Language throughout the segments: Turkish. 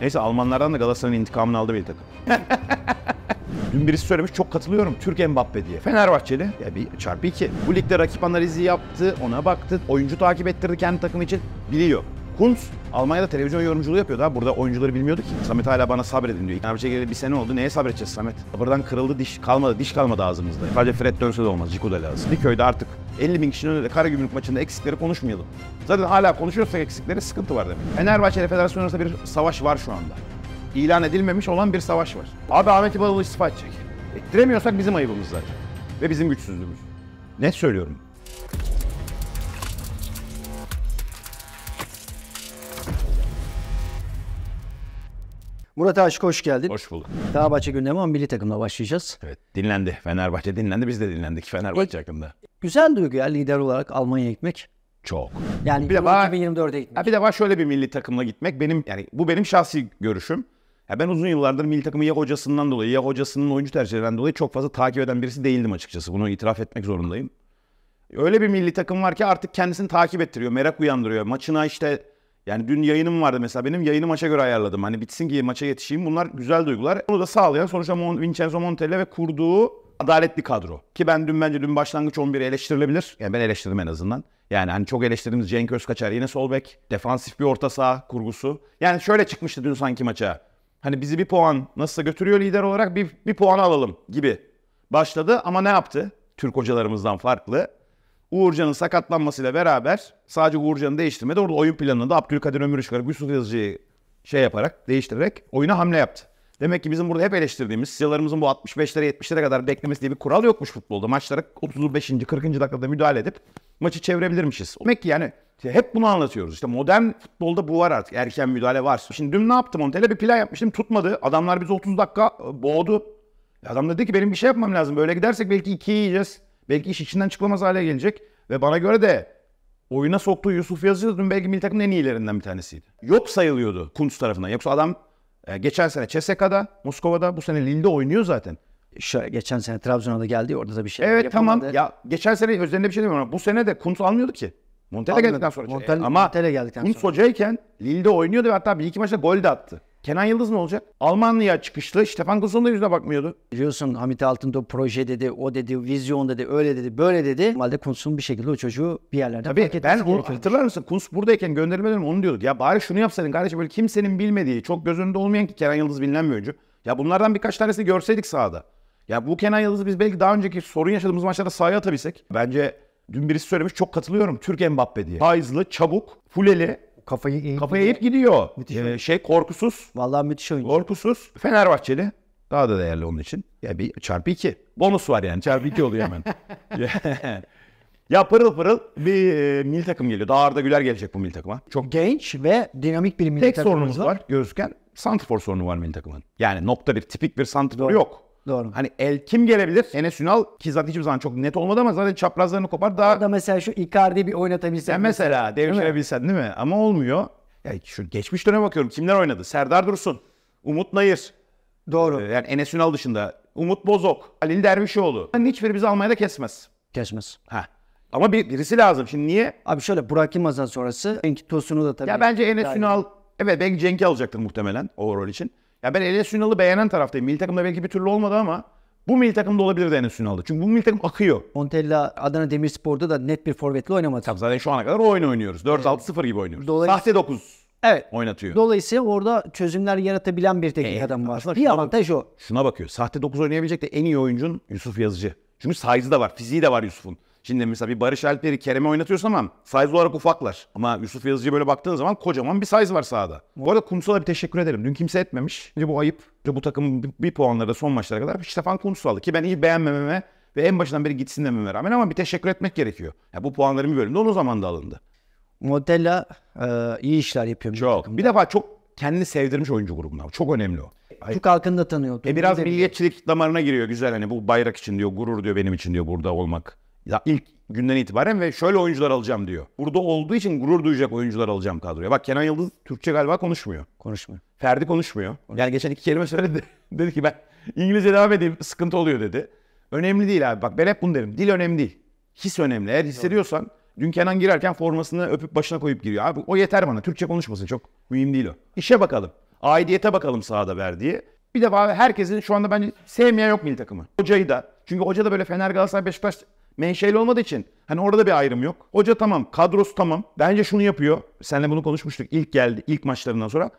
Neyse Almanlardan da Galatasaray'ın intikamını aldı bir takım. Dün birisi söylemiş çok katılıyorum Türk Mbappe diye. Fenerbahçeli. Ya bir çarpı iki. Bu ligde rakip analizi yaptı, ona baktı. Oyuncu takip ettirdi kendi takım için. Biliyor. Kunz Almanya'da televizyon yorumculuğu yapıyordu abi. Burada oyuncuları bilmiyordu ki. Samet hala bana sabredin diyor. Fenerbahçe'ye geleli bir sene oldu. Neye sabredeceğiz Samet? Buradan kırıldı diş kalmadı. Diş kalmadı ağzımızda. Sadece Fred dönse de olmaz. Ciku da lazım. Bir köyde artık 50 bin kişinin önünde Karagümrük maçında eksikleri konuşmayalım. Zaten hala konuşuyorsak eksikleri sıkıntı var demek. Fenerbahçe ile federasyon arasında bir savaş var şu anda. İlan edilmemiş olan bir savaş var. Abi Ahmet İmamoğlu istifa edecek. Ettiremiyorsak bizim ayıbımız zaten. Ve bizim güçsüzlüğümüz. Ne söylüyorum? Murat Aşık hoş geldin. Hoş bulduk. Fenerbahçe gündemi ama milli takımla başlayacağız. Evet dinlendi. Fenerbahçe dinlendi. Biz de dinlendik Fenerbahçe e, hakkında. Güzel duygu ya lider olarak Almanya'ya gitmek. Çok. Yani bir de var, 2024'e gitmek. Ya bir de var şöyle bir milli takımla gitmek. Benim yani bu benim şahsi görüşüm. Ya ben uzun yıllardır milli takımı ya hocasından dolayı ya hocasının oyuncu tercihlerinden dolayı çok fazla takip eden birisi değildim açıkçası. Bunu itiraf etmek zorundayım. Öyle bir milli takım var ki artık kendisini takip ettiriyor, merak uyandırıyor. Maçına işte yani dün yayınım vardı mesela benim yayını maça göre ayarladım. Hani bitsin ki maça yetişeyim. Bunlar güzel duygular. bunu da sağlayan sonuçta Mon Vincenzo Montella ve kurduğu adaletli kadro. Ki ben dün bence dün başlangıç 11'i eleştirilebilir. Yani ben eleştirdim en azından. Yani hani çok eleştirdiğimiz Cenk Özkaçar yine sol bek. Defansif bir orta saha kurgusu. Yani şöyle çıkmıştı dün sanki maça. Hani bizi bir puan nasılsa götürüyor lider olarak bir, bir puan alalım gibi başladı. Ama ne yaptı? Türk hocalarımızdan farklı. Uğurcan'ın sakatlanmasıyla beraber sadece Uğurcan'ı değiştirmedi. Orada oyun planını da Abdülkadir Ömür'ü çıkarıp Yusuf Yazıcı'yı şey yaparak, değiştirerek oyuna hamle yaptı. Demek ki bizim burada hep eleştirdiğimiz yıllarımızın bu 65'lere 70'lere kadar beklemesi diye bir kural yokmuş futbolda. Maçlara 35. 40. dakikada müdahale edip maçı çevirebilirmişiz. Demek ki yani hep bunu anlatıyoruz. İşte modern futbolda bu var artık. Erken müdahale var. Şimdi dün ne yaptım Montella bir plan yapmıştım tutmadı. Adamlar bizi 30 dakika boğdu. Adam dedi ki benim bir şey yapmam lazım. Böyle gidersek belki 2 yiyeceğiz. Belki iş içinden çıkılamaz hale gelecek ve bana göre de oyuna soktuğu Yusuf Yazıcı dün belki milli takımın en iyilerinden bir tanesiydi. Yok sayılıyordu Kuntz tarafından. Yoksa adam e, geçen sene CSK'da, Moskova'da, bu sene Lille'de oynuyor zaten. E, şu, geçen sene Trabzon'a da geldi orada da bir şey Evet yapamadı. tamam. Ya geçen sene özelinde bir şey demiyorum ama bu sene de Kuntz almıyordu ki. Montella geldikten sonra. Montel, e, ama Montella geldikten Kuntz sonra. hocayken Lille'de oynuyordu ve hatta bir iki maçta gol de attı. Kenan Yıldız ne olacak? Almanya çıkışlı. Stefan Kuzun da yüzüne bakmıyordu. Biliyorsun Hamit Altındop proje dedi, o dedi, vizyon dedi, öyle dedi, böyle dedi. Normalde Kunsun bir şekilde o çocuğu bir yerlerde Tabii, fark ben o, hatırlar mısın? Kuns buradayken gönderilmeden onu diyorduk. Ya bari şunu yapsaydın kardeşim böyle kimsenin bilmediği, çok göz önünde olmayan ki Kenan Yıldız bilinen bir oyuncu. Ya bunlardan birkaç tanesini görseydik sahada. Ya bu Kenan Yıldız'ı biz belki daha önceki sorun yaşadığımız maçlarda sahaya atabilsek. Bence dün birisi söylemiş çok katılıyorum. Türk Mbappe diye. Faizli, çabuk, fuleli Kafayı eğip, kafayı eğip gidiyor. Müthiş ee, şey korkusuz. Vallahi müthiş oyuncu. Korkusuz. Fenerbahçeli. Daha da değerli onun için. Ya bir çarpı iki. Bonus var yani. Çarpı iki oluyor hemen. ya pırıl pırıl bir e, takım geliyor. Daha Arda Güler gelecek bu milli takıma. Çok genç ve dinamik bir milli takımımız var. Tek sorunumuz var gözüken santrfor sorunu var milli takımın. Yani nokta bir tipik bir santrfor yok. Doğru. Hani el kim gelebilir? Enes Ünal ki zaten hiçbir zaman çok net olmadı ama zaten çaprazlarını kopar daha. Orada mesela şu Icardi bir oynatabilsen. Yani mesela devşirebilsen değil, değil mi? Ama olmuyor. Yani şu geçmiş döneme bakıyorum. Kimler oynadı? Serdar Dursun, Umut Nayır. Doğru. Ee, yani Enes Ünal dışında. Umut Bozok, Halil Dervişoğlu. Yani hiçbiri bizi da kesmez. Kesmez. Ha. Ama bir, birisi lazım. Şimdi niye? Abi şöyle Burak Yılmaz'dan sonrası Cenk Tosun'u da tabii. Ya bence Enes Ünal, evet belki Cenk'i alacaktır muhtemelen o rol için. Ya ben Enes Ünal'ı beğenen taraftayım. Milli takımda belki bir türlü olmadı ama bu milli takımda olabilir de Enes Ünal'da. Çünkü bu milli takım akıyor. Montella Adana Demirspor'da da net bir forvetle oynamadı. Tabii zaten şu ana kadar oyun oynuyoruz. 4-6-0 evet. gibi oynuyoruz. Dolayısıyla... Sahte 9 evet. oynatıyor. Dolayısıyla orada çözümler yaratabilen bir teknik e, adam var. aslında. Bir avantaj o. Şuna bakıyor. Sahte 9 oynayabilecek de en iyi oyuncun Yusuf Yazıcı. Çünkü size da var, fiziği de var Yusuf'un. Şimdi mesela bir Barış Alper'i Kerem'e oynatıyorsun ama size olarak ufaklar. Ama Yusuf Yazıcı'ya böyle baktığın zaman kocaman bir size var sahada. Bu arada Kumsal'a bir teşekkür ederim. Dün kimse etmemiş. Bence bu ayıp. Bence bu takım bir puanları da son maçlara kadar Stefan Kumsal'ı ki ben hiç beğenmememe ve en başından beri gitsin dememe rağmen ama bir teşekkür etmek gerekiyor. Ya bu puanların bir bölümde onun zamanında alındı. Modella e, iyi işler yapıyor. Çok. Bir defa çok kendini sevdirmiş oyuncu grubuna. Çok önemli o. Türk halkını da tanıyor. E biraz milliyetçilik damarına giriyor. Güzel hani bu bayrak için diyor, gurur diyor benim için diyor burada olmak. Ya ilk günden itibaren ve şöyle oyuncular alacağım diyor. Burada olduğu için gurur duyacak oyuncular alacağım kadroya. Bak Kenan Yıldız Türkçe galiba konuşmuyor. Konuşmuyor. Ferdi konuşmuyor. Yani geçen iki kelime söyledi. dedi ki ben İngilizce devam edeyim sıkıntı oluyor dedi. Önemli değil abi. Bak ben hep bunu derim. Dil önemli değil. His önemli. Eğer hissediyorsan dün Kenan girerken formasını öpüp başına koyup giriyor. Abi o yeter bana. Türkçe konuşmasın çok mühim değil o. İşe bakalım. Aidiyete bakalım sahada verdiği. Bir defa herkesin şu anda bence sevmeyen yok milli takımı. Hocayı da. Çünkü hoca da böyle Fener Galatasaray Beşiktaş menşeli olmadığı için hani orada bir ayrım yok. Hoca tamam, kadrosu tamam. Bence şunu yapıyor. Seninle bunu konuşmuştuk ilk geldi, ilk maçlarından sonra.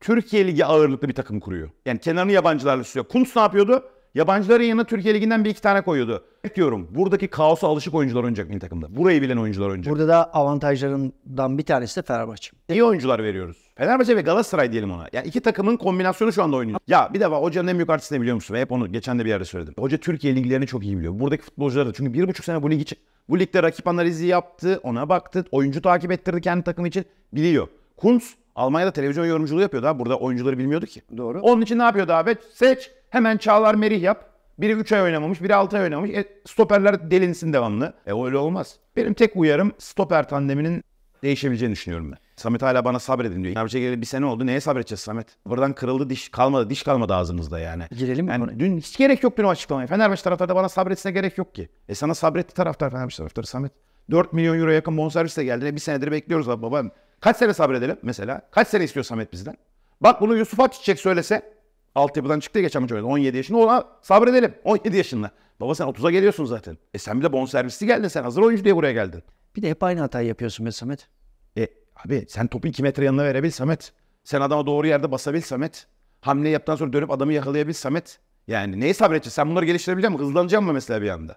Türkiye Ligi ağırlıklı bir takım kuruyor. Yani kenarını yabancılarla süsüyor. Kuntz ne yapıyordu? Yabancıların yanına Türkiye Ligi'nden bir iki tane koyuyordu. Diyorum buradaki kaosa alışık oyuncular oynayacak milli takımda. Burayı bilen oyuncular oynayacak. Burada da avantajlarından bir tanesi de Fenerbahçe. İyi oyuncular veriyoruz. Fenerbahçe ve Galatasaray diyelim ona. Yani iki takımın kombinasyonu şu anda oynuyor. Ya bir de var hocanın en büyük artısı ne biliyor musun? Ve hep onu geçen de bir yerde söyledim. Hoca Türkiye liglerini çok iyi biliyor. Buradaki futbolcuları da çünkü bir buçuk sene bu ligi bu ligde rakip analizi yaptı, ona baktı, oyuncu takip ettirdi kendi takım için biliyor. Kunz Almanya'da televizyon yorumculuğu yapıyordu abi. Burada oyuncuları bilmiyordu ki. Doğru. Onun için ne yapıyordu abi? Seç, hemen Çağlar Merih yap. Biri 3 ay oynamamış, biri 6 ay oynamış. E, stoperler delinsin devamlı. E öyle olmaz. Benim tek uyarım stoper tandeminin değişebileceğini düşünüyorum ben. Samet hala bana sabredin diyor. Abi geleli bir sene oldu. Neye sabredeceğiz Samet? Buradan kırıldı diş kalmadı. Diş kalmadı ağzımızda yani. Girelim mi? Yani buna? dün hiç gerek yok o açıklamaya. Fenerbahçe taraftarı da bana sabretsine gerek yok ki. E sana sabretti taraftar Fenerbahçe taraftarı Samet. 4 milyon euro yakın bonservisle geldi. Bir senedir bekliyoruz abi babam. Kaç sene sabredelim mesela? Kaç sene istiyor Samet bizden? Bak bunu Yusuf Akçiçek söylese altyapıdan çıktı geçen maç oynadı. 17 yaşında ona sabredelim. 17 yaşında. Baba sen 30'a geliyorsun zaten. E sen bir de bonservisli geldin sen. Hazır oyuncu diye buraya geldin. Bir de hep aynı hatayı yapıyorsun be Samet. E Abi sen topu 2 metre yanına verebil Samet. Sen adama doğru yerde basabil Samet. Hamle yaptıktan sonra dönüp adamı yakalayabil Samet. Yani neyi sabredeceksin? Sen bunları geliştirebilecek misin? Hızlanacak mı mesela bir anda?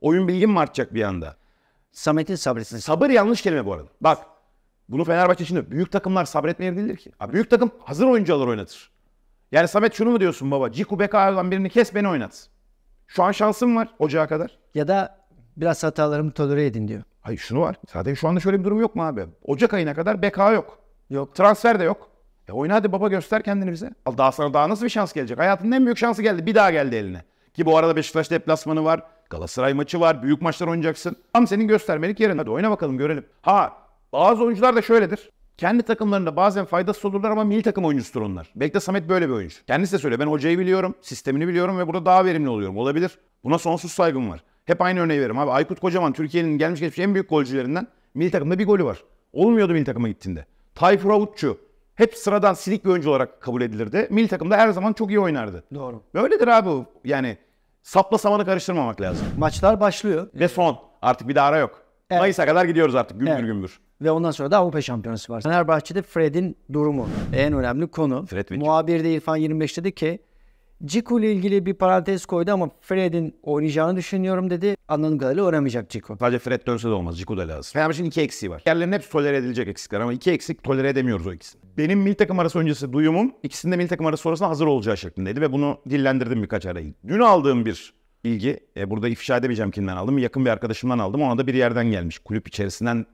Oyun bilgin mi artacak bir anda? Samet'in sabresi. Sabır yanlış kelime bu arada. Bak bunu Fenerbahçe için de büyük takımlar sabretmeye değildir ki. Abi büyük takım hazır oyuncular oynatır. Yani Samet şunu mu diyorsun baba? Ciku Beka'dan birini kes beni oynat. Şu an şansım var ocağa kadar. Ya da biraz hatalarımı tolere edin diyor. Hayır şunu var. Zaten şu anda şöyle bir durum yok mu abi? Ocak ayına kadar BK yok. Yok. Transfer de yok. E oyna hadi baba göster kendini bize. Al daha sana daha nasıl bir şans gelecek? Hayatının en büyük şansı geldi. Bir daha geldi eline. Ki bu arada Beşiktaş deplasmanı var. Galatasaray maçı var. Büyük maçlar oynayacaksın. Tam senin göstermelik yerin. Hadi oyna bakalım görelim. Ha bazı oyuncular da şöyledir. Kendi takımlarında bazen faydası olurlar ama milli takım oyuncusudur onlar. Belki de Samet böyle bir oyuncu. Kendisi de söylüyor. Ben hocayı biliyorum, sistemini biliyorum ve burada daha verimli oluyorum. Olabilir. Buna sonsuz saygım var. Hep aynı örneği veririm abi. Aykut Kocaman Türkiye'nin gelmiş geçmiş en büyük golcülerinden milli takımda bir golü var. Olmuyordu milli takıma gittiğinde. Tayfur Avutçu hep sıradan silik bir oyuncu olarak kabul edilirdi. Milli takımda her zaman çok iyi oynardı. Doğru. Böyledir abi yani sapla samanı karıştırmamak lazım. Maçlar başlıyor. Ve son artık bir daha ara yok. Evet. Mayıs'a kadar gidiyoruz artık gümbür evet. gümbür. Ve ondan sonra da Avrupa Şampiyonası var. Fenerbahçe'de Fred'in durumu en önemli konu. Fred Muhabir de İrfan 25 dedi ki Ciku ile ilgili bir parantez koydu ama Fred'in oynayacağını düşünüyorum dedi. Anladığım kadarıyla oynamayacak Ciku. Sadece Fred dönse de olmaz. Ciku da lazım. Fenerbahçe'nin iki eksiği var. Yerlerin hep tolere edilecek eksikler ama iki eksik tolere edemiyoruz o ikisini. Benim milli takım arası öncesi duyumum ikisinde milli takım arası sonrasında hazır olacağı şeklindeydi ve bunu dillendirdim birkaç arayı. Dün aldığım bir bilgi, e, burada ifşa edemeyeceğim kimden aldım, yakın bir arkadaşımdan aldım. Ona da bir yerden gelmiş. Kulüp içerisinden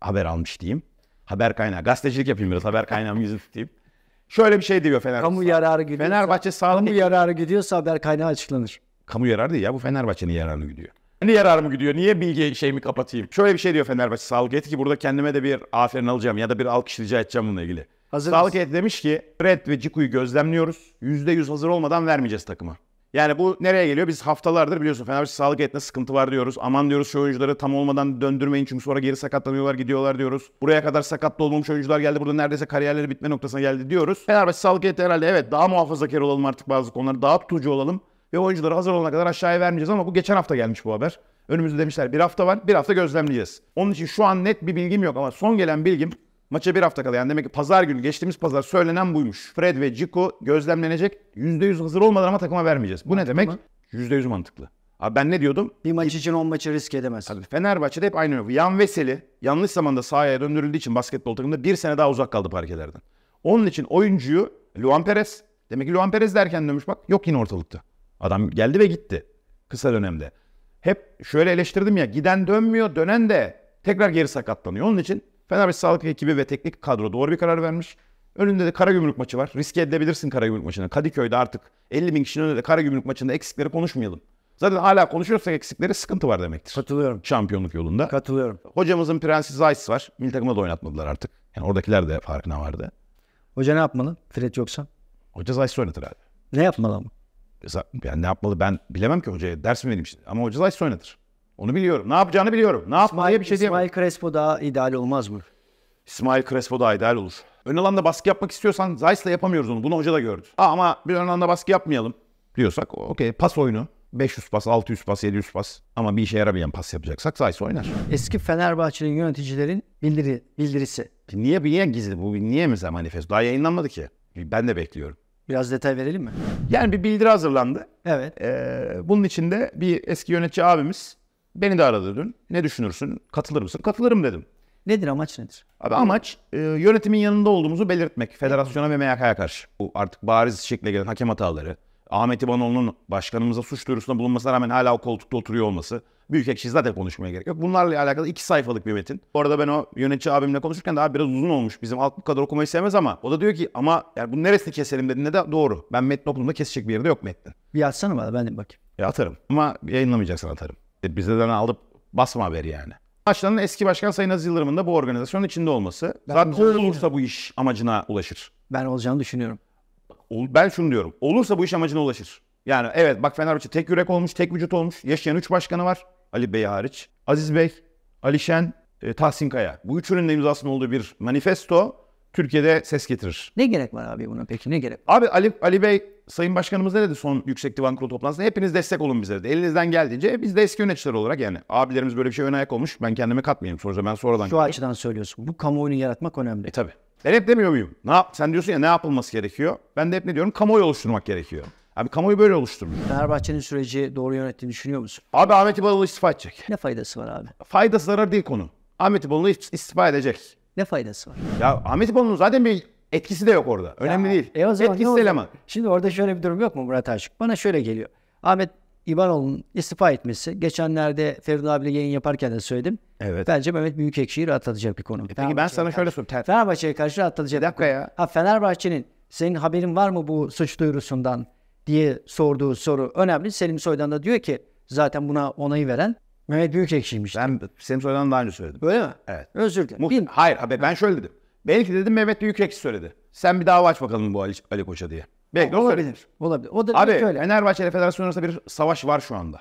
haber almış diyeyim. Haber kaynağı. Gazetecilik yapayım biraz. Haber kaynağımı yüzü tutayım. Şöyle bir şey diyor Fenerbahçe. Kamu yararı gidiyor. Fenerbahçe sağlık kamu yararı gidiyorsa haber kaynağı açıklanır. Kamu yararı değil ya bu Fenerbahçe'nin yararını gidiyor. Ne yararı mı gidiyor? Niye bilgi şey mi kapatayım? Şöyle bir şey diyor Fenerbahçe Sağlık Heyeti ki burada kendime de bir aferin alacağım ya da bir alkış rica edeceğim bununla ilgili. Hazır Sağlık Heyeti demiş ki Red ve Ciku'yu gözlemliyoruz. %100 hazır olmadan vermeyeceğiz takıma. Yani bu nereye geliyor? Biz haftalardır biliyorsun Fenerbahçe sağlık etne sıkıntı var diyoruz. Aman diyoruz şu oyuncuları tam olmadan döndürmeyin çünkü sonra geri sakatlanıyorlar gidiyorlar diyoruz. Buraya kadar sakatlı olmamış oyuncular geldi. Burada neredeyse kariyerleri bitme noktasına geldi diyoruz. Fenerbahçe sağlık heyeti herhalde evet daha muhafazakar olalım artık bazı konuları. Daha tutucu olalım. Ve oyuncuları hazır olana kadar aşağıya vermeyeceğiz ama bu geçen hafta gelmiş bu haber. Önümüzde demişler bir hafta var bir hafta gözlemleyeceğiz. Onun için şu an net bir bilgim yok ama son gelen bilgim Maça bir hafta kala yani demek ki pazar günü geçtiğimiz pazar söylenen buymuş. Fred ve Ciko gözlemlenecek. %100 hazır olmadan ama takıma vermeyeceğiz. Bu mantıklı ne demek? Mı? %100 mantıklı. Abi ben ne diyordum? Bir maç için 10 maçı risk edemez. Abi Fenerbahçe'de hep aynı. Yan Veseli yanlış zamanda sahaya döndürüldüğü için basketbol takımında bir sene daha uzak kaldı parkelerden. Onun için oyuncuyu Luan Perez. Demek ki Luan Perez derken dönmüş bak yok yine ortalıkta. Adam geldi ve gitti kısa dönemde. Hep şöyle eleştirdim ya giden dönmüyor dönen de tekrar geri sakatlanıyor. Onun için Fenerbahçe sağlık ekibi ve teknik kadro doğru bir karar vermiş. Önünde de kara Karagümrük maçı var. Riske edebilirsin kara Karagümrük maçına. Kadıköy'de artık 50 bin kişinin önünde Karagümrük maçında eksikleri konuşmayalım. Zaten hala konuşuyorsak eksikleri sıkıntı var demektir. Katılıyorum. Şampiyonluk yolunda. Katılıyorum. Hocamızın Prensi Zayis var. Milli takımda da oynatmadılar artık. Yani oradakiler de farkına vardı. Hoca ne yapmalı? Fred yoksa? Hoca Zayis oynatır abi. Ne yapmalı ama? Yani ne yapmalı ben bilemem ki hocaya. Ders mi vereyim şimdi? Ama hoca Zayis oynatır. Onu biliyorum. Ne yapacağını biliyorum. Ne yapmaya bir şey diyemem. İsmail Crespo daha ideal olmaz mı? İsmail Crespo daha ideal olur. Ön alanda baskı yapmak istiyorsan Zeiss'le yapamıyoruz onu. Bunu hoca da gördü. Aa, ama bir ön alanda baskı yapmayalım diyorsak okey pas oyunu. 500 pas, 600 pas, 700 pas ama bir işe yaramayan pas yapacaksak Zayis oynar. Eski Fenerbahçe'nin yöneticilerin bildiri, bildirisi. E niye, niye gizli bu? Niye mesela manifest? Daha yayınlanmadı ki. Ben de bekliyorum. Biraz detay verelim mi? Yani bir bildiri hazırlandı. Evet. Ee, bunun içinde bir eski yönetici abimiz Beni de aradı dün. Ne düşünürsün? Katılır mısın? Katılırım dedim. Nedir amaç nedir? Abi amaç e, yönetimin yanında olduğumuzu belirtmek. Federasyona ve MHK'ya karşı. Bu artık bariz şekilde gelen hakem hataları. Ahmet İvanoğlu'nun başkanımıza suç duyurusunda bulunmasına rağmen hala o koltukta oturuyor olması. Büyük ekşi zaten konuşmaya gerek yok. Bunlarla alakalı iki sayfalık bir metin. Bu arada ben o yönetici abimle konuşurken daha biraz uzun olmuş. Bizim halk bu kadar okumayı sevmez ama. O da diyor ki ama yani bunu neresini keselim dediğinde de doğru. Ben metni okuduğumda kesecek bir yerde yok metni. Bir atsana bana ben de bakayım. Ya atarım ama yayınlamayacaksın atarım. Bizden alıp basma haber yani. Başlanan eski başkan Sayın Aziz Yıldırım'ın da bu organizasyonun içinde olması. Ben zaten olursa bu iş amacına ulaşır. Ben olacağını düşünüyorum. Ben şunu diyorum. Olursa bu iş amacına ulaşır. Yani evet bak Fenerbahçe tek yürek olmuş, tek vücut olmuş. Yaşayan üç başkanı var. Ali Bey hariç. Aziz Bey, Ali Şen, e, Tahsin Kaya. Bu üçünün de imzasının olduğu bir manifesto Türkiye'de ses getirir. Ne gerek var abi buna peki? Ne gerek? Abi Ali Ali Bey Sayın Başkanımız ne dedi son Yüksek Divan Kurulu toplantısında? Hepiniz destek olun bize dedi. Elinizden geldiğince biz de eski yöneticiler olarak yani abilerimiz böyle bir şey ön olmuş. Ben kendime katmayayım. Sonuçta ben sonradan... Şu açıdan söylüyorsun. Bu kamuoyunu yaratmak önemli. E tabi. Ben hep demiyor muyum? Ne yap sen diyorsun ya ne yapılması gerekiyor? Ben de hep ne diyorum? Kamuoyu oluşturmak gerekiyor. Abi kamuoyu böyle oluşturmuyor. Fenerbahçe'nin süreci doğru yönettiğini düşünüyor musun? Abi Ahmet İbalalı istifa edecek. Ne faydası var abi? Faydası zarar değil konu. Ahmet İbalalı istifa edecek. Ne faydası var? Ya Ahmet İbalalı'nın zaten bir Etkisi de yok orada. Önemli ya, değil. E o zaman Etkisiz eleman. Şimdi orada şöyle bir durum yok mu Murat Aşık? Bana şöyle geliyor. Ahmet İbanoğlu'nun istifa etmesi. Geçenlerde Feridun abiyle yayın yaparken de söyledim. Evet. Bence Mehmet Büyükekşi'yi rahatlatacak bir konu. E peki ben sana şöyle sorayım. Ter- Fenerbahçe'ye karşı rahatlatacak bir dakika ya. Ha Fenerbahçe'nin senin haberin var mı bu suç duyurusundan diye sorduğu soru önemli. Selim Soydan da diyor ki zaten buna onayı veren Mehmet Büyükekşi'ymiş. Ben Selim Soydan'dan daha önce söyledim. Öyle mi? Evet. Özür dilerim. Muht- Hayır abi ben şöyle dedim. Belki dedim Mehmet Büyükekşi söyledi. Sen bir dava aç bakalım bu Ali, Ali Koç'a diye. Belki olabilir. Olabilir. O da Abi öyle. Fenerbahçe ile Federasyon arasında bir savaş var şu anda.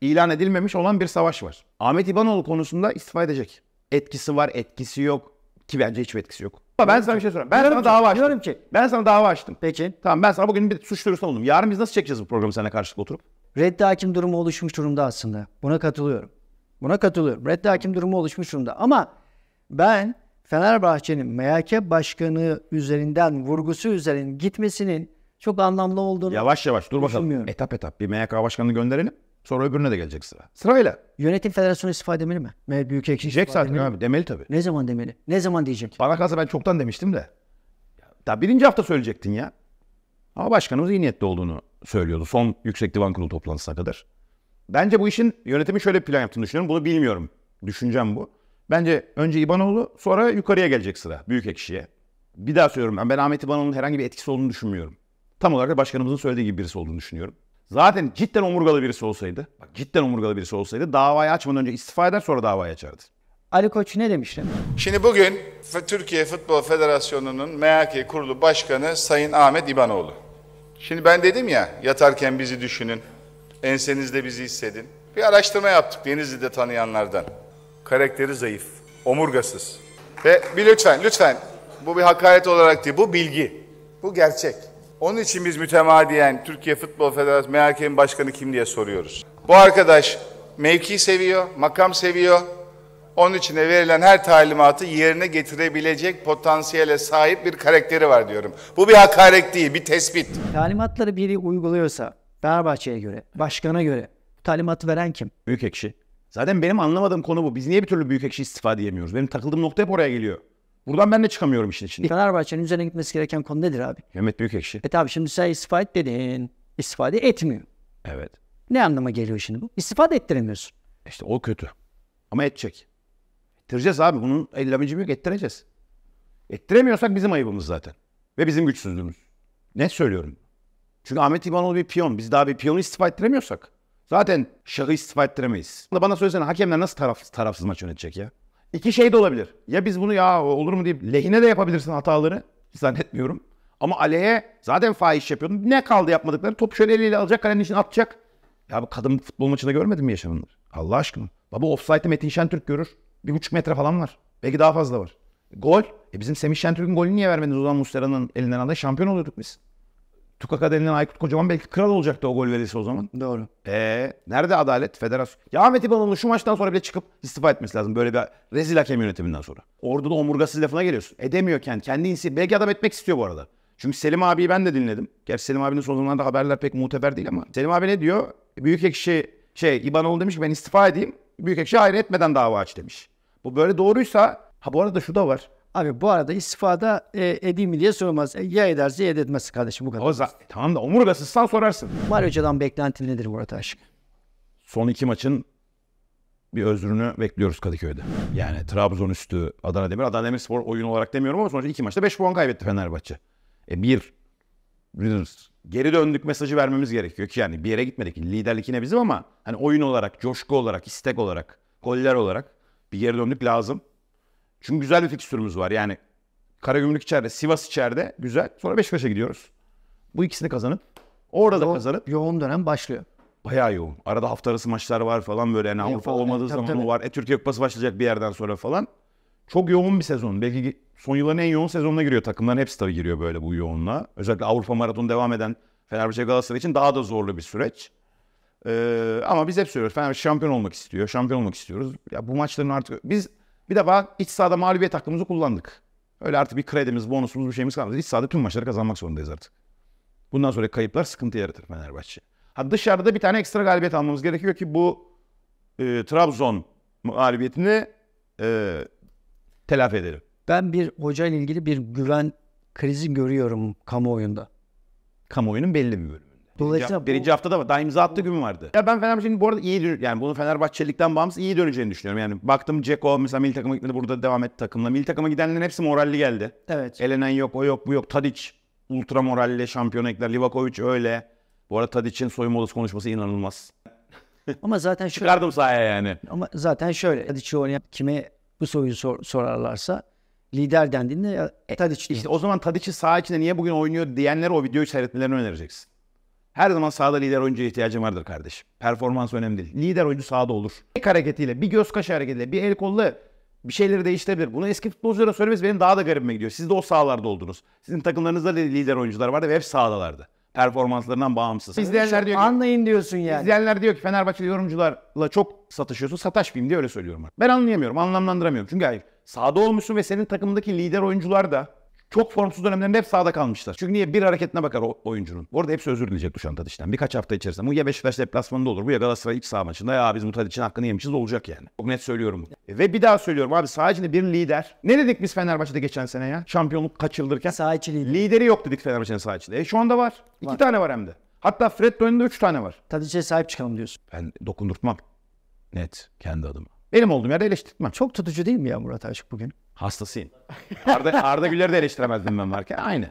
İlan edilmemiş olan bir savaş var. Ahmet İbanoğlu konusunda istifa edecek. Etkisi var, etkisi yok. Ki bence hiçbir etkisi yok. Ama ben sana bir şey sorayım. Ben diyorum sana ki, dava açtım. ki. Ben sana dava açtım. Peki. Tamam ben sana bugün bir suç duyurusunda bulundum. Yarın biz nasıl çekeceğiz bu programı seninle karşılıklı oturup? Reddi hakim durumu oluşmuş durumda aslında. Buna katılıyorum. Buna katılıyorum. Reddi hakim durumu oluşmuş durumda. Ama ben Fenerbahçe'nin MHK başkanı üzerinden vurgusu üzerinden gitmesinin çok anlamlı olduğunu Yavaş yavaş dur bakalım. Etap etap bir MHK başkanını gönderelim. Sonra öbürüne de gelecek sıra. Sırayla. Yönetim federasyonu istifa demeli mi? büyük Büyükekşi Diyecek zaten demeli. abi demeli tabii. Ne zaman demeli? Ne zaman diyecek? Bana kalsa ben çoktan demiştim de. Daha birinci hafta söyleyecektin ya. Ama başkanımız iyi niyetli olduğunu söylüyordu son yüksek divan kurulu toplantısına kadar. Bence bu işin yönetimi şöyle bir plan yaptığını düşünüyorum. Bunu bilmiyorum. Düşüncem bu. Bence önce İbanoğlu sonra yukarıya gelecek sıra büyük ekşiye. Bir daha söylüyorum ben, ben Ahmet İbanoğlu'nun herhangi bir etkisi olduğunu düşünmüyorum. Tam olarak da başkanımızın söylediği gibi birisi olduğunu düşünüyorum. Zaten cidden omurgalı birisi olsaydı, bak cidden omurgalı birisi olsaydı davayı açmadan önce istifa eder sonra davayı açardı. Ali Koç ne demişti? Şimdi bugün Türkiye Futbol Federasyonu'nun MHK Kurulu Başkanı Sayın Ahmet İbanoğlu. Şimdi ben dedim ya yatarken bizi düşünün, ensenizde bizi hissedin. Bir araştırma yaptık Denizli'de tanıyanlardan karakteri zayıf, omurgasız. Ve bir lütfen, lütfen. Bu bir hakaret olarak değil, bu bilgi. Bu gerçek. Onun için biz mütemadiyen Türkiye Futbol Federasyonu MHK'nin başkanı kim diye soruyoruz. Bu arkadaş mevki seviyor, makam seviyor. Onun için verilen her talimatı yerine getirebilecek potansiyele sahip bir karakteri var diyorum. Bu bir hakaret değil, bir tespit. Talimatları biri uyguluyorsa Fenerbahçe'ye göre, başkana göre talimatı veren kim? Büyük ekşi. Zaten benim anlamadığım konu bu. Biz niye bir türlü büyük ekşi istifa diyemiyoruz? Benim takıldığım nokta hep oraya geliyor. Buradan ben de çıkamıyorum işin içinde. E, Fenerbahçe'nin üzerine gitmesi gereken konu nedir abi? Mehmet Büyükekşi. E tabi şimdi sen istifa et dedin. İstifa etmiyor. Evet. Ne anlama geliyor şimdi bu? İstifa ettiremiyorsun. İşte o kötü. Ama edecek. Ettireceğiz abi. Bunun ellemeci büyük ettireceğiz. Ettiremiyorsak bizim ayıbımız zaten. Ve bizim güçsüzlüğümüz. Ne söylüyorum? Çünkü Ahmet İmanoğlu bir piyon. Biz daha bir piyonu istifa ettiremiyorsak. Zaten şahı istifa ettiremeyiz. Bana söylesene hakemler nasıl tarafsız, tarafsız maç yönetecek ya? İki şey de olabilir. Ya biz bunu ya olur mu deyip lehine de yapabilirsin hataları. Zannetmiyorum. Ama aleye zaten fahiş yapıyordun. Ne kaldı yapmadıkları? Top şöyle eliyle alacak, kalenin için atacak. Ya bu kadın futbol maçında görmedin mi yaşananları? Allah aşkına. Baba offside'ı Metin Şentürk görür. Bir buçuk metre falan var. Belki daha fazla var. Gol. E bizim Semih Şentürk'ün golünü niye vermediniz o zaman Muslera'nın elinden aldı? Şampiyon oluyorduk biz. Tukaka denilen Aykut Kocaman belki kral olacaktı o gol verirse o zaman. Doğru. Ee, nerede adalet? Federasyon. Ya Ahmet İmamoğlu'nun şu maçtan sonra bile çıkıp istifa etmesi lazım. Böyle bir rezil hakem yönetiminden sonra. Orada da omurgasız lafına geliyorsun. Edemiyor kendi insi. Belki adam etmek istiyor bu arada. Çünkü Selim abiyi ben de dinledim. Gerçi Selim abinin son zamanlarda haberler pek muteber değil ama. Selim abi ne diyor? Büyük ekşi şey İbanoğlu demiş ki ben istifa edeyim. Büyük ekşi ayrı etmeden dava aç demiş. Bu böyle doğruysa ha bu arada şu da var. Abi bu arada istifada e, edeyim mi diye sorulmaz. E, ya ederse ya etmezse kardeşim bu kadar. O za- tamam da omurgasızsan sorarsın. Mario Hoca'dan beklentin nedir Murat Aşık? Son iki maçın bir özrünü bekliyoruz Kadıköy'de. Yani Trabzon üstü Adana Demir. Adana Demir spor oyun olarak demiyorum ama sonuçta iki maçta beş puan kaybetti Fenerbahçe. E bir geri döndük mesajı vermemiz gerekiyor ki yani bir yere gitmedik. Liderlik yine bizim ama hani oyun olarak, coşku olarak, istek olarak, goller olarak bir geri döndük lazım. Çünkü güzel bir fikstürümüz var. Yani Karagümrük içeride, Sivas içeride güzel. Sonra Beşiktaş'a gidiyoruz. Bu ikisini kazanıp orada da kazanıp yoğun dönem başlıyor. Bayağı yoğun. Arada hafta arası maçlar var falan böyle. Yani Avrupa olmadığı tabii, zaman tabii. var. E Türkiye Kupası başlayacak bir yerden sonra falan. Çok yoğun bir sezon. Belki son yılların en yoğun sezonuna giriyor. Takımların hepsi tabii giriyor böyle bu yoğunluğa. Özellikle Avrupa Maratonu devam eden Fenerbahçe Galatasaray için daha da zorlu bir süreç. Ee, ama biz hep söylüyoruz. Fenerbahçe şampiyon olmak istiyor. Şampiyon olmak istiyoruz. Ya bu maçların artık biz bir defa iç sahada mağlubiyet hakkımızı kullandık. Öyle artık bir kredimiz, bonusumuz bir şeyimiz kalmadı. İç sahada tüm maçları kazanmak zorundayız artık. Bundan sonra kayıplar sıkıntı yaratır Fenerbahçe. Ha dışarıda bir tane ekstra galibiyet almamız gerekiyor ki bu e, Trabzon mağlubiyetini e, telafi edelim. Ben bir hoca ile ilgili bir güven krizi görüyorum kamuoyunda. Kamuoyunun belli bir bölümü. Dolayısıyla birinci, bu... birinci haftada var. Daha imza attığı gün vardı. Ya ben Fenerbahçe'nin bu arada iyi dön yani bunu Fenerbahçelikten bağımsız iyi döneceğini düşünüyorum. Yani baktım Ceko mesela milli takıma gitmedi burada devam etti takımla. Milli takıma gidenlerin hepsi moralli geldi. Evet. Elenen yok, o yok, bu yok. Tadic ultra moralli şampiyon ekler. Livakovic öyle. Bu arada Tadic'in soyunma odası konuşması inanılmaz. Ama zaten şöyle... Çıkardım sahaya yani. Ama zaten şöyle. Tadic'i oynayan kime bu soruyu sor, sorarlarsa lider dendiğinde e, Tadic. İşte o zaman Tadic'i saha içinde niye bugün oynuyor diyenler o videoyu seyretmelerini önereceksin. Her zaman sağda lider oyuncuya ihtiyacın vardır kardeşim. Performans önemli değil. Lider oyuncu sağda olur. Bir hareketiyle, bir göz kaşı hareketiyle, bir el kolla bir şeyleri değiştirebilir. Bunu eski futbolculara söylemesi benim daha da garibime gidiyor. Siz de o sahalarda oldunuz. Sizin takımlarınızda da lider oyuncular vardı ve hep sahadalardı. Performanslarından bağımsız. İzleyenler diyor ki, anlayın diyorsun yani. İzleyenler diyor ki Fenerbahçe yorumcularla çok satışıyorsun. Sataşmayayım diye öyle söylüyorum. Ben anlayamıyorum, anlamlandıramıyorum. Çünkü hayır, sahada olmuşsun ve senin takımdaki lider oyuncular da çok formsuz dönemlerinde hep sağda kalmışlar. Çünkü niye? Bir hareketine bakar o oyuncunun. Bu arada hepsi özür dileyecek Dušan Tadić'ten. Birkaç hafta içerisinde. Bu ya Beşiktaş deplasmanında olur. Bu ya Galatasaray iç saha maçında. Ya biz bu Tadić'in hakkını yemişiz olacak yani. Çok net söylüyorum bunu. E ve bir daha söylüyorum abi sadece bir lider. Ne dedik biz Fenerbahçe'de geçen sene ya? Şampiyonluk kaçırılırken. Saha içi lideri. Lideri yok dedik Fenerbahçe'nin saha içinde. E şu anda var. İki tane var hem de. Hatta Fred önünde üç tane var. Tadiç'e sahip çıkalım diyorsun. Ben dokundurtmam. Net. Kendi adıma. Benim olduğum yerde eleştirtmem. Çok tutucu değil mi ya Murat Aşık bugün? Hastasıyım. Arda, Arda Güler'i de eleştiremezdim ben varken. Aynı.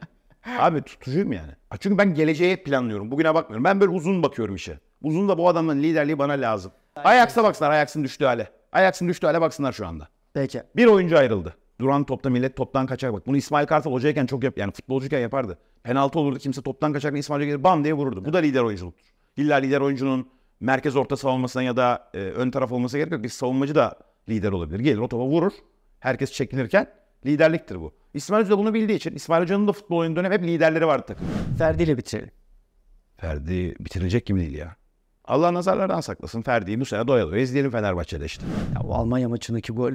Abi tutucuyum yani. Çünkü ben geleceğe planlıyorum. Bugüne bakmıyorum. Ben böyle uzun bakıyorum işe. Uzun da bu adamın liderliği bana lazım. Ayaks'a baksınlar Ayaks'ın düştü hale. Ayaks'ın düştü hale baksınlar şu anda. Peki. Bir oyuncu ayrıldı. Duran topta millet toptan kaçar. Bak bunu İsmail Kartal hocayken çok yap yani futbolcuyken yapardı. Penaltı olurdu kimse toptan kaçarken İsmail Hoca gelir bam diye vururdu. Bu da lider oyunculuktur. İlla lider oyuncunun merkez orta savunmasına ya da e, ön taraf olmasına gerek yok. Bir savunmacı da lider olabilir. Gelir o topa vurur. Herkes çekinirken liderliktir bu. İsmail Hoca da bunu bildiği için İsmail Hoca'nın da futbol oyunu dönem hep liderleri vardı takım. Ferdi ile bitirelim. Ferdi bitirecek gibi değil ya. Allah nazarlardan saklasın. Ferdi'yi bu sene doya doya izleyelim Fenerbahçe'de işte. Ya, o Almanya maçındaki gol.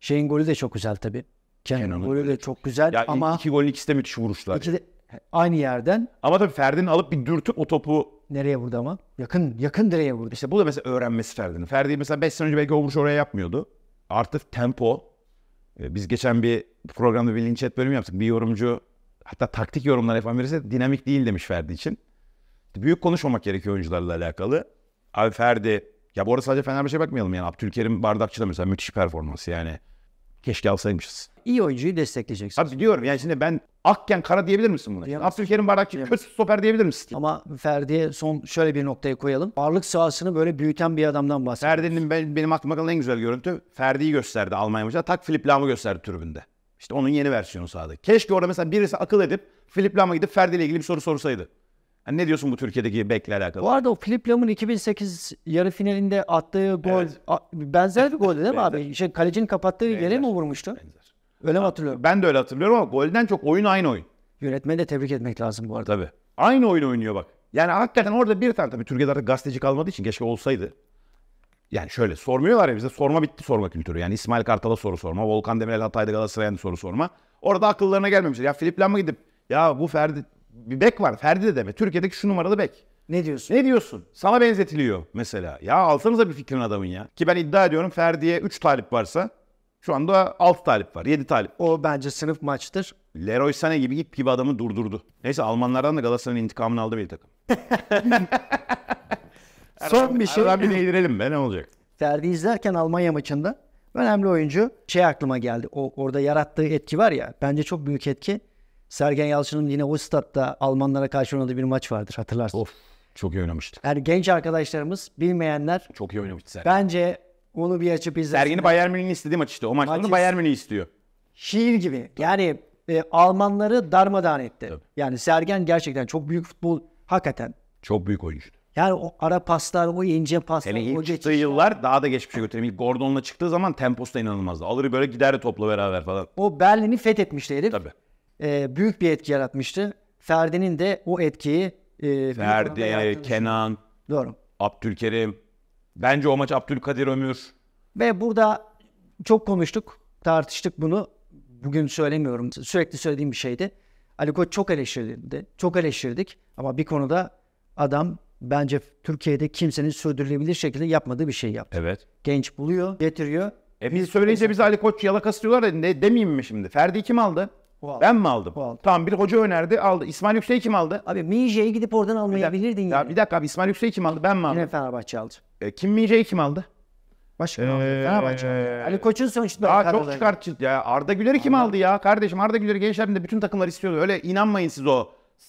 Şeyin golü de çok güzel tabii. Kenan'ın golü de çok güzel ya, ama... iki golün ikisi de müthiş vuruşlar. İki de, aynı yerden. Ama tabii Ferdi'nin alıp bir dürtüp o topu nereye vurdu ama? Yakın yakın direğe vurdu. İşte bu da mesela öğrenmesi Ferdi'nin. Ferdi mesela 5 sene önce belki o vuruşu oraya yapmıyordu. Artık tempo. Ee, biz geçen bir programda bir linç et bölümü yaptık. Bir yorumcu hatta taktik yorumlar yapan birisi dinamik değil demiş Ferdi için. Büyük konuşmamak gerekiyor oyuncularla alakalı. Abi Ferdi ya bu arada sadece Fenerbahçe'ye bakmayalım yani. Abdülkerim Bardakçı da mesela müthiş performansı yani. Keşke alsaymışız. İyi oyuncuyu destekleyeceksin. Abi diyorum yani şimdi ben Akken Kara diyebilir misin buna? Diyemez. Abdülkerim Bardakçı kötü stoper diyebilir misin? Ama Ferdi'ye son şöyle bir noktaya koyalım. Varlık sahasını böyle büyüten bir adamdan bahsediyoruz. Ferdi'nin ben, benim aklıma kalan en güzel görüntü Ferdi'yi gösterdi Almanya maçında. Tak Filip Lam'ı gösterdi tribünde. İşte onun yeni versiyonu sahada. Keşke orada mesela birisi akıl edip Filip Lam'a gidip Ferdi ile ilgili bir soru sorsaydı. Hani ne diyorsun bu Türkiye'deki bekle alakalı? Bu arada o Philip Lam'ın 2008 yarı finalinde attığı gol evet. a, benzer bir gol değil mi abi? İşte kalecinin kapattığı benzer. yere mi vurmuştu? Benzer. Öyle mi hatırlıyorum? Ben de öyle hatırlıyorum ama golden çok oyun aynı oyun. Yönetmeni de tebrik etmek lazım bu arada. Tabii. Aynı oyun oynuyor bak. Yani hakikaten orada bir tane tabii Türkiye'de artık gazeteci kalmadığı için keşke olsaydı. Yani şöyle sormuyorlar ya bize sorma bitti sorma kültürü. Yani İsmail Kartal'a soru sorma, Volkan Demirel Hatay'da Galatasaray'a soru sorma. Orada akıllarına gelmemişler. Ya Filip Lam'a gidip ya bu Ferdi bir bek var. Ferdi de deme. Türkiye'deki şu numaralı bek. Ne diyorsun? Ne diyorsun? Sana benzetiliyor mesela. Ya alsanıza bir fikrin adamın ya. Ki ben iddia ediyorum Ferdi'ye 3 talip varsa şu anda 6 talip var. 7 talip. O bence sınıf maçtır. Leroy Sané gibi ip gibi adamı durdurdu. Neyse Almanlardan da Galatasaray'ın intikamını aldı bir takım. Son bir şey. Arabi değdirelim be ne olacak? Ferdi izlerken Almanya maçında önemli oyuncu şey aklıma geldi. O orada yarattığı etki var ya bence çok büyük etki. Sergen Yalçın'ın yine o statta Almanlara karşı oynadığı bir maç vardır hatırlarsın. Of çok iyi oynamıştı. Yani genç arkadaşlarımız bilmeyenler çok iyi oynamıştı Sergen. Bence onu bir açıp izlesinler. Sergen'i Bayern Münih'in istediği maç işte. O maçta onu Bayern Münih istiyor. Şiir gibi. Tabii. Yani e, Almanları darmadağın etti. Tabii. Yani Sergen gerçekten çok büyük futbol hakikaten. Çok büyük oyuncu. Yani o ara paslar, o ince paslar. Hele ilk o geçişler. yıllar daha da geçmişe götüreyim. İlk Gordon'la çıktığı zaman temposu da inanılmazdı. Alır böyle giderdi topla beraber falan. O Berlin'i fethetmişti herif. Tabii e, büyük bir etki yaratmıştı. Ferdi'nin de o etkiyi e, Ferdi, Kenan, Doğru. Abdülkerim. Bence o maç Abdülkadir Ömür. Ve burada çok konuştuk, tartıştık bunu. Bugün söylemiyorum. Sürekli söylediğim bir şeydi. Ali Koç çok eleştirildi. Çok eleştirdik ama bir konuda adam bence Türkiye'de kimsenin sürdürülebilir şekilde yapmadığı bir şey yaptı. Evet. Genç buluyor, getiriyor. E biz söyleyince biz Ali Koç yalakası diyorlar da ne demeyeyim mi şimdi? Ferdi kim aldı? aldı. Ben mi aldım? O Tamam bir hoca önerdi aldı. İsmail Yüksel'i kim aldı? Abi Mije'yi gidip oradan almayabilirdin ya. Ya bir dakika abi İsmail Yüksel'i kim aldı? Ben mi aldım? Yine Fenerbahçe aldı. E, kim Mije'yi kim aldı? Başka ee, Fenerbahçe. Ee, Ali Koç'un sonuçta daha çok çıkartçı ya. Arda Güler'i kim aldı ya? Kardeşim Arda Güler'i gençlerinde bütün takımlar istiyordu. Öyle inanmayın siz o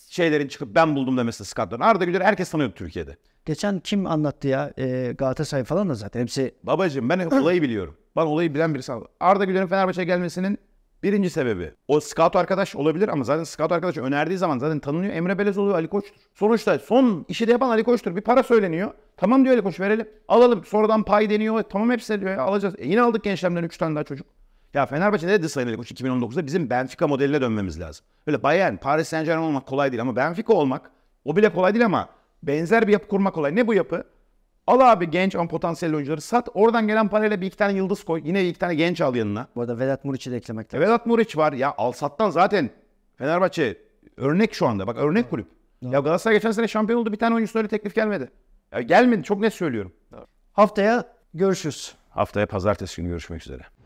şeylerin çıkıp ben buldum demesi skatlarını. Arda Güler herkes tanıyordu Türkiye'de. Geçen kim anlattı ya e, Galatasaray falan da zaten hepsi. Babacığım ben olayı biliyorum. Ben olayı bilen birisi aldım. Arda Güler'in Fenerbahçe'ye gelmesinin Birinci sebebi o scout arkadaş olabilir ama zaten scout arkadaş önerdiği zaman zaten tanınıyor. Emre Belez oluyor Ali Koç'tur. Sonuçta son işi de yapan Ali Koç'tur. Bir para söyleniyor. Tamam diyor Ali Koç verelim. Alalım. Sonradan pay deniyor. E, tamam hepsi diyor ya alacağız. E yine aldık gençlerden 3 tane daha çocuk. Ya Fenerbahçe ne dedi Sayın Ali Koç 2019'da? Bizim Benfica modeline dönmemiz lazım. Öyle Bayern, Paris Saint Germain olmak kolay değil ama Benfica olmak o bile kolay değil ama benzer bir yapı kurmak kolay. Ne bu yapı? Al abi genç on potansiyel oyuncuları sat. Oradan gelen parayla bir iki tane yıldız koy. Yine bir iki tane genç al yanına. Bu arada Vedat Muriç'i de eklemek lazım. E, Vedat Muriç var. Ya al sattan zaten Fenerbahçe örnek şu anda. Bak örnek kulüp. Doğru. Ya Galatasaray geçen sene şampiyon oldu. Bir tane oyuncusu öyle teklif gelmedi. Ya gelmedi. Çok net söylüyorum. Doğru. Haftaya görüşürüz. Haftaya pazartesi günü görüşmek üzere.